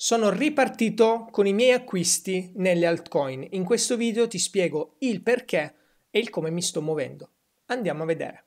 Sono ripartito con i miei acquisti nelle altcoin. In questo video ti spiego il perché e il come mi sto muovendo. Andiamo a vedere.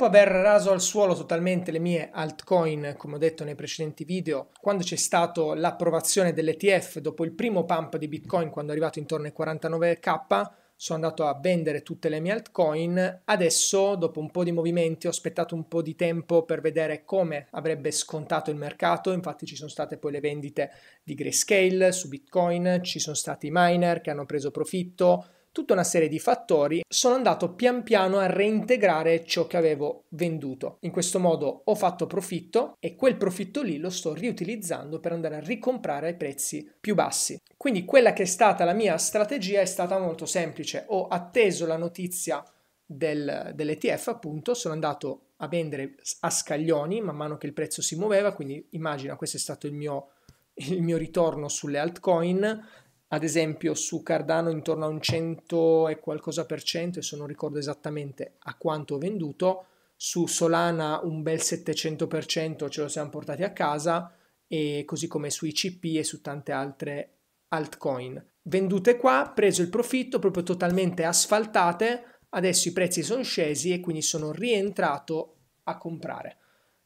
Dopo aver raso al suolo totalmente le mie altcoin, come ho detto nei precedenti video, quando c'è stata l'approvazione dell'ETF dopo il primo pump di Bitcoin, quando è arrivato intorno ai 49k, sono andato a vendere tutte le mie altcoin. Adesso, dopo un po' di movimenti, ho aspettato un po' di tempo per vedere come avrebbe scontato il mercato. Infatti, ci sono state poi le vendite di Grayscale su Bitcoin, ci sono stati i miner che hanno preso profitto tutta una serie di fattori, sono andato pian piano a reintegrare ciò che avevo venduto. In questo modo ho fatto profitto e quel profitto lì lo sto riutilizzando per andare a ricomprare ai prezzi più bassi. Quindi quella che è stata la mia strategia è stata molto semplice. Ho atteso la notizia del, dell'ETF, appunto, sono andato a vendere a scaglioni man mano che il prezzo si muoveva, quindi immagina questo è stato il mio, il mio ritorno sulle altcoin ad esempio su Cardano intorno a un 100 e qualcosa per cento, adesso non ricordo esattamente a quanto ho venduto, su Solana un bel 700 per cento ce lo siamo portati a casa e così come su ICP e su tante altre altcoin. Vendute qua, preso il profitto, proprio totalmente asfaltate, adesso i prezzi sono scesi e quindi sono rientrato a comprare.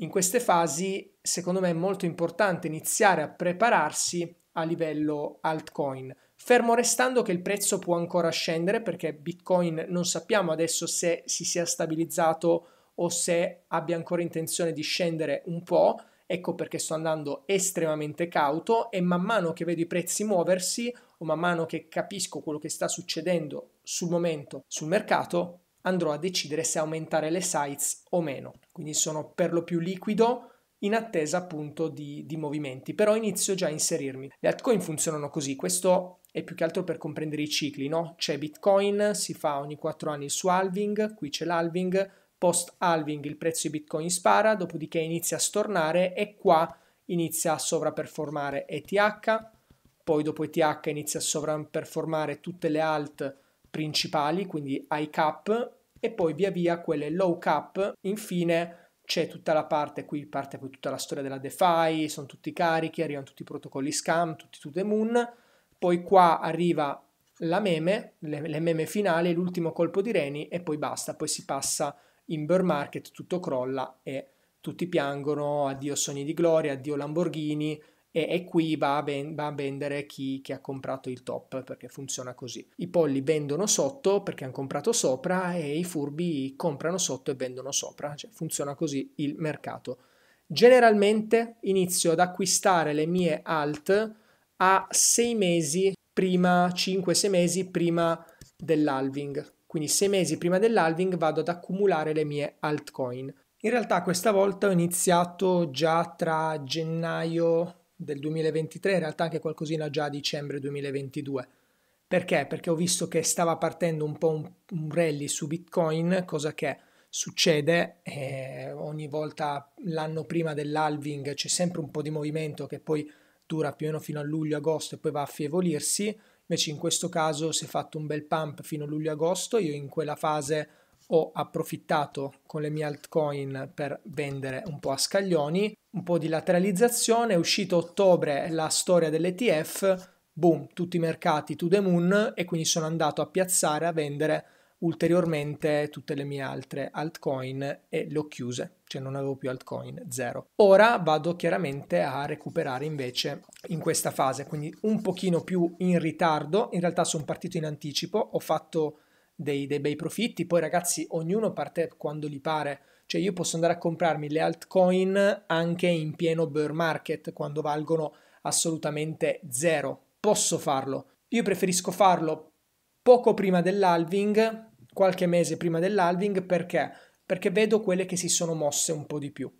In queste fasi, secondo me, è molto importante iniziare a prepararsi a livello altcoin. Fermo restando che il prezzo può ancora scendere perché Bitcoin non sappiamo adesso se si sia stabilizzato o se abbia ancora intenzione di scendere un po', ecco perché sto andando estremamente cauto e man mano che vedo i prezzi muoversi o man mano che capisco quello che sta succedendo sul momento sul mercato andrò a decidere se aumentare le sites o meno. Quindi sono per lo più liquido, in attesa appunto di, di movimenti, però inizio già a inserirmi. Le altcoin funzionano così, questo è più che altro per comprendere i cicli, no? C'è Bitcoin, si fa ogni 4 anni il suo halving, qui c'è l'halving, post halving il prezzo di Bitcoin spara, dopodiché inizia a stornare e qua inizia a sovraperformare ETH, poi dopo ETH inizia a sovraperformare tutte le alt principali, quindi high cap e poi via via quelle low cap, infine c'è tutta la parte, qui parte poi tutta la storia della DeFi, sono tutti carichi, arrivano tutti i protocolli scam, tutti to the moon, poi qua arriva la meme, le, le meme finali, l'ultimo colpo di reni e poi basta, poi si passa in bear market, tutto crolla e tutti piangono, addio sogni di gloria, addio Lamborghini, e, e qui va a, ben, va a vendere chi, chi, ha comprato il top perché funziona così. I polli vendono sotto perché hanno comprato sopra e i furbi comprano sotto e vendono sopra, cioè funziona così il mercato. Generalmente inizio ad acquistare le mie alt a 6 mesi prima, 5-6 mesi prima dell'alving. Quindi sei mesi prima dell'alving vado ad accumulare le mie altcoin. In realtà questa volta ho iniziato già tra gennaio del 2023, in realtà anche qualcosina già a dicembre 2022. Perché? Perché ho visto che stava partendo un po' un, un rally su Bitcoin, cosa che succede eh, ogni volta l'anno prima dell'halving c'è sempre un po' di movimento che poi dura più o meno fino a luglio-agosto e poi va a affievolirsi, invece in questo caso si è fatto un bel pump fino a luglio-agosto, io in quella fase ho approfittato con le mie altcoin per vendere un po' a scaglioni, un po' di lateralizzazione, è uscito ottobre la storia dell'ETF, boom, tutti i mercati to the moon e quindi sono andato a piazzare, a vendere ulteriormente tutte le mie altre altcoin e le ho chiuse, cioè non avevo più altcoin, zero. Ora vado chiaramente a recuperare invece in questa fase, quindi un pochino più in ritardo, in realtà sono partito in anticipo, ho fatto dei, dei bei profitti. Poi ragazzi, ognuno parte quando gli pare. Cioè io posso andare a comprarmi le altcoin anche in pieno bear market quando valgono assolutamente zero. Posso farlo. Io preferisco farlo poco prima dell'alving, qualche mese prima dell'alving, perché? Perché vedo quelle che si sono mosse un po' di più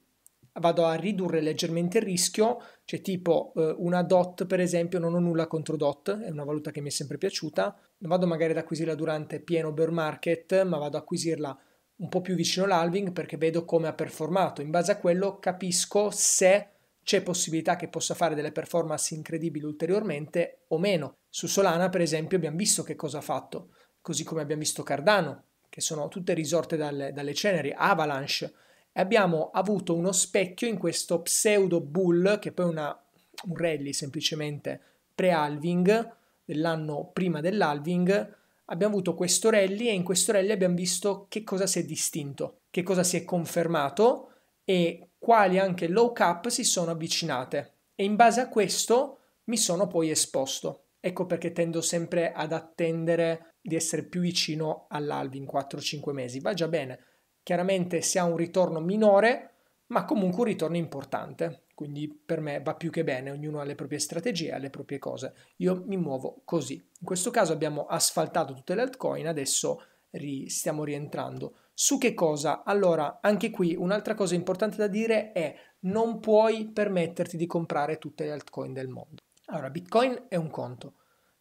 vado a ridurre leggermente il rischio, cioè tipo eh, una DOT per esempio, non ho nulla contro DOT, è una valuta che mi è sempre piaciuta, non vado magari ad acquisirla durante pieno bear market, ma vado ad acquisirla un po' più vicino all'alving perché vedo come ha performato, in base a quello capisco se c'è possibilità che possa fare delle performance incredibili ulteriormente o meno. Su Solana per esempio abbiamo visto che cosa ha fatto, così come abbiamo visto Cardano, che sono tutte risorte dalle, dalle ceneri, Avalanche, e abbiamo avuto uno specchio in questo pseudo bull, che poi è una, un rally semplicemente pre-halving, dell'anno prima dell'halving, abbiamo avuto questo rally e in questo rally abbiamo visto che cosa si è distinto, che cosa si è confermato e quali anche low cap si sono avvicinate. E in base a questo mi sono poi esposto. Ecco perché tendo sempre ad attendere di essere più vicino all'alving 4-5 mesi. Va già bene, Chiaramente si ha un ritorno minore, ma comunque un ritorno importante. Quindi per me va più che bene, ognuno ha le proprie strategie, ha le proprie cose. Io mi muovo così. In questo caso abbiamo asfaltato tutte le altcoin, adesso ri stiamo rientrando. Su che cosa? Allora, anche qui un'altra cosa importante da dire è non puoi permetterti di comprare tutte le altcoin del mondo. Allora, Bitcoin è un conto,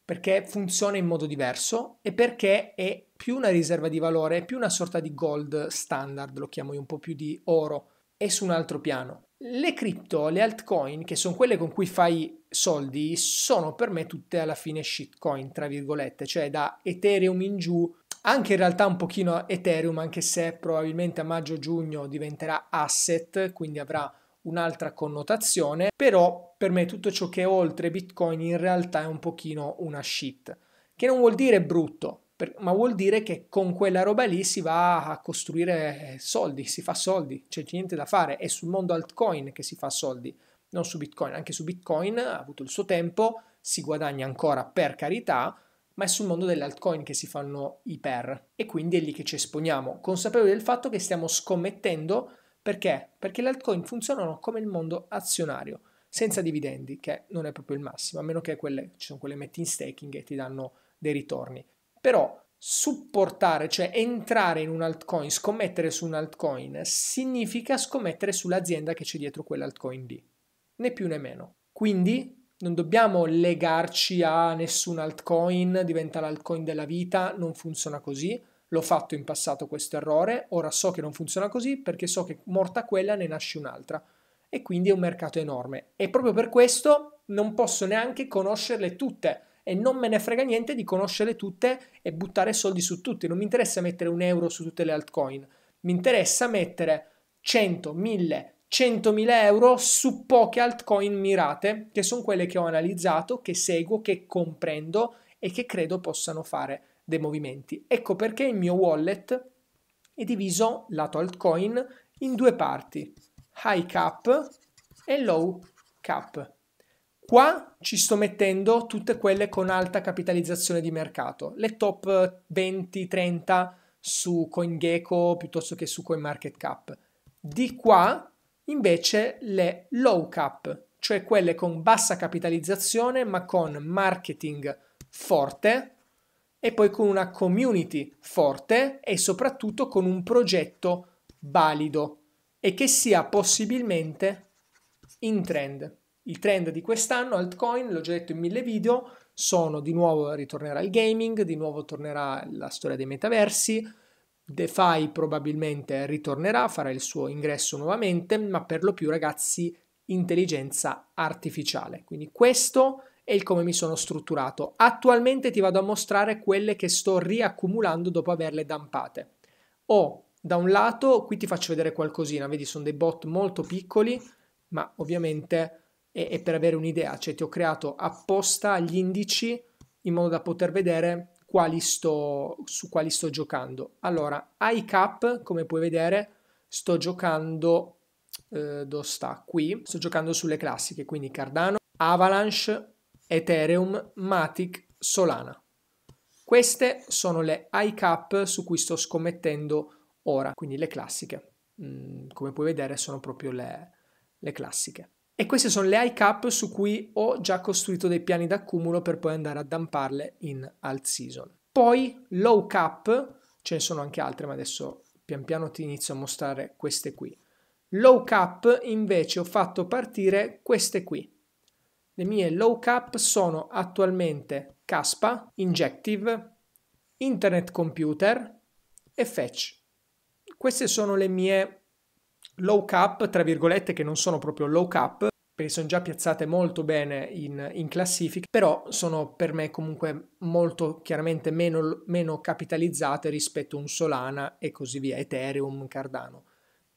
perché funziona in modo diverso e perché è più una riserva di valore, è più una sorta di gold standard, lo chiamo io un po' più di oro, è su un altro piano. Le cripto, le altcoin, che sono quelle con cui fai soldi, sono per me tutte alla fine shitcoin, tra virgolette, cioè da Ethereum in giù, anche in realtà un pochino Ethereum, anche se probabilmente a maggio-giugno diventerà asset, quindi avrà un'altra connotazione, però per me tutto ciò che è oltre Bitcoin in realtà è un pochino una shit, che non vuol dire brutto, per, ma vuol dire che con quella roba lì si va a costruire soldi, si fa soldi, cioè c'è niente da fare, è sul mondo altcoin che si fa soldi, non su Bitcoin, anche su Bitcoin ha avuto il suo tempo, si guadagna ancora per carità, ma è sul mondo delle altcoin che si fanno i per e quindi è lì che ci esponiamo, consapevoli del fatto che stiamo scommettendo perché? Perché le altcoin funzionano come il mondo azionario senza dividendi, che non è proprio il massimo, a meno che quelle, ci sono quelle metti in staking e ti danno dei ritorni. Però supportare, cioè entrare in un altcoin, scommettere su un altcoin, significa scommettere sull'azienda che c'è dietro quell'altcoin lì, né più né meno. Quindi non dobbiamo legarci a nessun altcoin, diventa l'altcoin della vita, non funziona così. L'ho fatto in passato questo errore, ora so che non funziona così perché so che morta quella ne nasce un'altra e quindi è un mercato enorme. E proprio per questo non posso neanche conoscerle tutte e non me ne frega niente di conoscerle tutte e buttare soldi su tutte. Non mi interessa mettere un euro su tutte le altcoin, mi interessa mettere 100, 1000, 100.000 euro su poche altcoin mirate, che sono quelle che ho analizzato, che seguo, che comprendo e che credo possano fare dei movimenti. Ecco perché il mio wallet è diviso lato altcoin in due parti high cap e low cap. Qua ci sto mettendo tutte quelle con alta capitalizzazione di mercato, le top 20-30 su CoinGecko piuttosto che su CoinMarketCap. Di qua invece le low cap, cioè quelle con bassa capitalizzazione ma con marketing forte e poi con una community forte e soprattutto con un progetto valido e che sia possibilmente in trend. Il trend di quest'anno, altcoin, l'ho già detto in mille video, sono di nuovo ritornerà il gaming, di nuovo tornerà la storia dei metaversi, DeFi probabilmente ritornerà, farà il suo ingresso nuovamente, ma per lo più ragazzi intelligenza artificiale. Quindi questo è il come mi sono strutturato. Attualmente ti vado a mostrare quelle che sto riaccumulando dopo averle dampate. Ho da un lato qui ti faccio vedere qualcosina, vedi sono dei bot molto piccoli, ma ovviamente è, è per avere un'idea, cioè ti ho creato apposta gli indici in modo da poter vedere quali sto, su quali sto giocando. Allora, cap, come puoi vedere, sto giocando, eh, dove sta? Qui, sto giocando sulle classiche, quindi Cardano, Avalanche, Ethereum, Matic, Solana. Queste sono le high cap su cui sto scommettendo ora, quindi le classiche. Mm, come puoi vedere sono proprio le, le classiche. E queste sono le high cap su cui ho già costruito dei piani d'accumulo per poi andare a damparle in alt season. Poi low cap, ce ne sono anche altre ma adesso pian piano ti inizio a mostrare queste qui. Low cap invece ho fatto partire queste qui. Le mie low cap sono attualmente Caspa, Injective, Internet Computer e Fetch. Queste sono le mie low cap, tra virgolette, che non sono proprio low cap, perché sono già piazzate molto bene in, in classifica, però sono per me comunque molto chiaramente meno, meno capitalizzate rispetto a un Solana e così via, Ethereum, Cardano.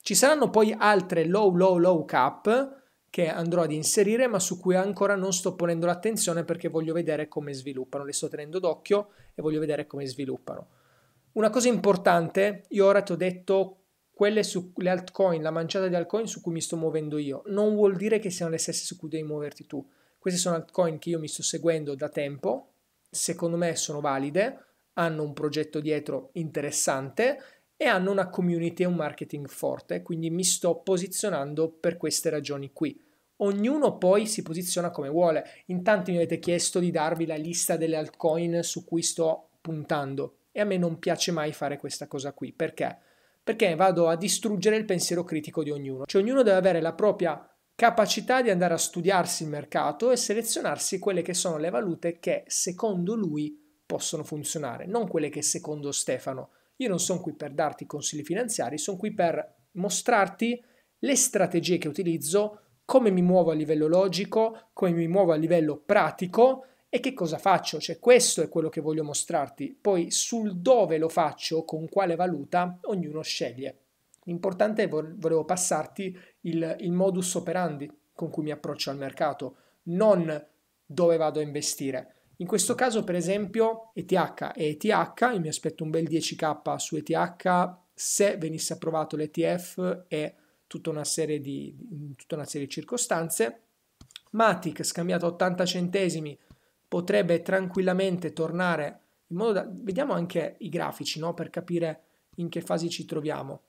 Ci saranno poi altre low, low, low cap che andrò ad inserire ma su cui ancora non sto ponendo l'attenzione perché voglio vedere come sviluppano, le sto tenendo d'occhio e voglio vedere come sviluppano. Una cosa importante, io ora ti ho detto quelle su le altcoin, la manciata di altcoin su cui mi sto muovendo io, non vuol dire che siano le stesse su cui devi muoverti tu. Queste sono altcoin che io mi sto seguendo da tempo, secondo me sono valide, hanno un progetto dietro interessante e hanno una community e un marketing forte, quindi mi sto posizionando per queste ragioni qui. Ognuno poi si posiziona come vuole. Intanto mi avete chiesto di darvi la lista delle altcoin su cui sto puntando. E a me non piace mai fare questa cosa qui. Perché? Perché vado a distruggere il pensiero critico di ognuno. Cioè ognuno deve avere la propria capacità di andare a studiarsi il mercato e selezionarsi quelle che sono le valute che secondo lui possono funzionare, non quelle che secondo Stefano. Io non sono qui per darti consigli finanziari, sono qui per mostrarti le strategie che utilizzo, come mi muovo a livello logico, come mi muovo a livello pratico e che cosa faccio? Cioè questo è quello che voglio mostrarti. Poi sul dove lo faccio, con quale valuta, ognuno sceglie. L'importante è volevo passarti il, il modus operandi con cui mi approccio al mercato, non dove vado a investire. In questo caso, per esempio, ETH e ETH, io mi aspetto un bel 10k su ETH se venisse approvato l'ETF e tutta una serie di, tutta una serie di circostanze. Matic scambiato 80 centesimi potrebbe tranquillamente tornare in modo da... Vediamo anche i grafici no? per capire in che fasi ci troviamo.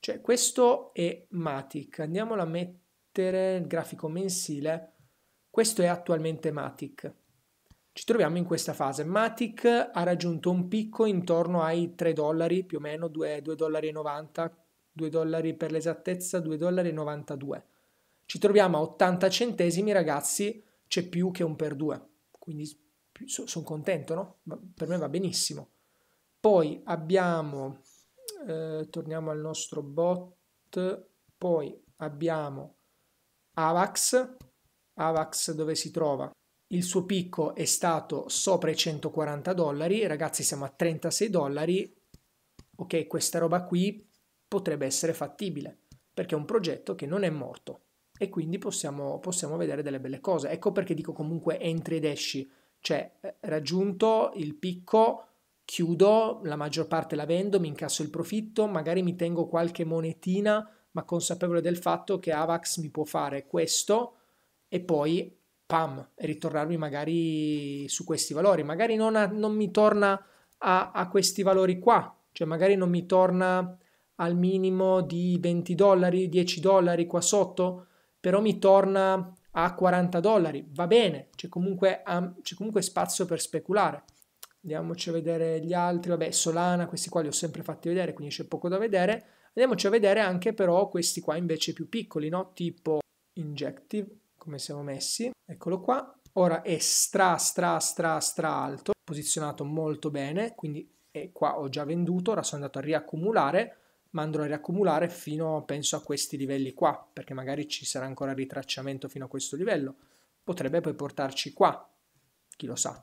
Cioè questo è Matic, andiamolo a mettere il grafico mensile, questo è attualmente Matic. Ci troviamo in questa fase. Matic ha raggiunto un picco intorno ai 3 dollari, più o meno 2,90 dollari, 2 dollari per l'esattezza, 2,92 dollari. Ci troviamo a 80 centesimi, ragazzi, c'è più che un per due quindi so, sono contento, no? Per me va benissimo. Poi abbiamo, eh, torniamo al nostro bot, poi abbiamo Avax, Avax dove si trova? Il suo picco è stato sopra i 140 dollari, ragazzi siamo a 36 dollari, ok questa roba qui potrebbe essere fattibile perché è un progetto che non è morto e quindi possiamo, possiamo vedere delle belle cose. Ecco perché dico comunque entri ed esci, cioè eh, raggiunto il picco, chiudo, la maggior parte la vendo, mi incasso il profitto, magari mi tengo qualche monetina, ma consapevole del fatto che Avax mi può fare questo e poi pam, e ritornarmi magari su questi valori, magari non, a, non mi torna a, a questi valori qua, cioè magari non mi torna al minimo di 20 dollari, 10 dollari qua sotto, però mi torna a 40 dollari, va bene, c'è comunque, um, c'è comunque spazio per speculare. Andiamoci a vedere gli altri, vabbè Solana, questi qua li ho sempre fatti vedere, quindi c'è poco da vedere. Andiamoci a vedere anche però questi qua invece più piccoli, no? tipo Injective, come siamo messi, eccolo qua. Ora è stra stra stra stra alto, posizionato molto bene, quindi e qua ho già venduto, ora sono andato a riaccumulare, ma andrò a riaccumulare fino penso a questi livelli qua, perché magari ci sarà ancora ritracciamento fino a questo livello, potrebbe poi portarci qua, chi lo sa,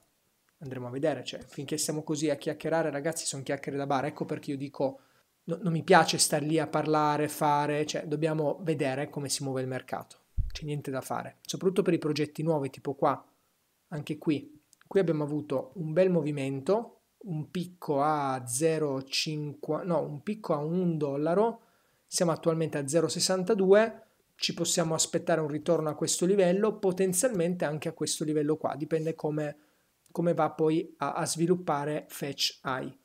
andremo a vedere, cioè finché siamo così a chiacchierare ragazzi sono chiacchiere da bar, ecco perché io dico no, non mi piace star lì a parlare, fare, cioè dobbiamo vedere come si muove il mercato, c'è niente da fare, soprattutto per i progetti nuovi tipo qua, anche qui, qui abbiamo avuto un bel movimento, un picco a 0,5 no, un picco a 1 dollaro. Siamo attualmente a 0,62 ci possiamo aspettare un ritorno a questo livello, potenzialmente anche a questo livello qua, dipende come, come va poi a, a, sviluppare Fetch AI.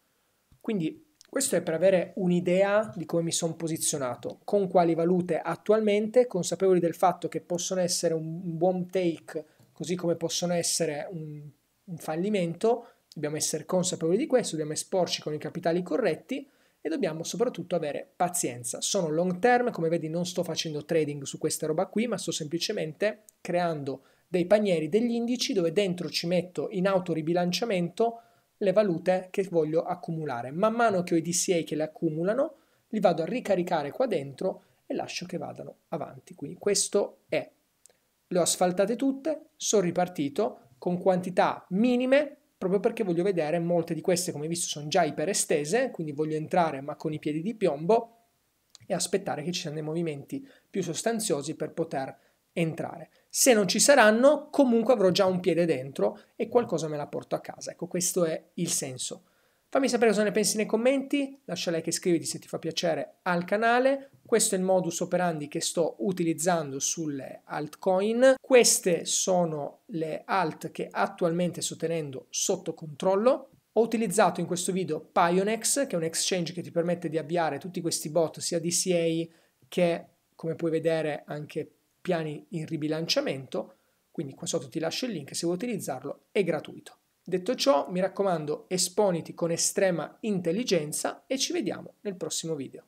Quindi questo è per avere un'idea di come mi sono posizionato, con quali valute attualmente, consapevoli del fatto che possono essere un, un buon take, così come possono essere un, un fallimento, Dobbiamo essere consapevoli di questo, dobbiamo esporci con i capitali corretti e dobbiamo soprattutto avere pazienza. Sono long term, come vedi non sto facendo trading su questa roba qui, ma sto semplicemente creando dei panieri, degli indici dove dentro ci metto in autoribilanciamento le valute che voglio accumulare. Man mano che ho i DCA che le accumulano, li vado a ricaricare qua dentro e lascio che vadano avanti. Quindi questo è. Le ho asfaltate tutte, sono ripartito con quantità minime proprio perché voglio vedere molte di queste, come visto, sono già iperestese, quindi voglio entrare ma con i piedi di piombo e aspettare che ci siano dei movimenti più sostanziosi per poter entrare. Se non ci saranno, comunque avrò già un piede dentro e qualcosa me la porto a casa. Ecco, questo è il senso Fammi sapere cosa ne pensi nei commenti, lascia like e iscriviti se ti fa piacere al canale. Questo è il modus operandi che sto utilizzando sulle altcoin. Queste sono le alt che attualmente sto tenendo sotto controllo. Ho utilizzato in questo video Pionex, che è un exchange che ti permette di avviare tutti questi bot, sia DCA che, come puoi vedere, anche piani in ribilanciamento. Quindi qua sotto ti lascio il link, se vuoi utilizzarlo è gratuito. Detto ciò, mi raccomando, esponiti con estrema intelligenza e ci vediamo nel prossimo video.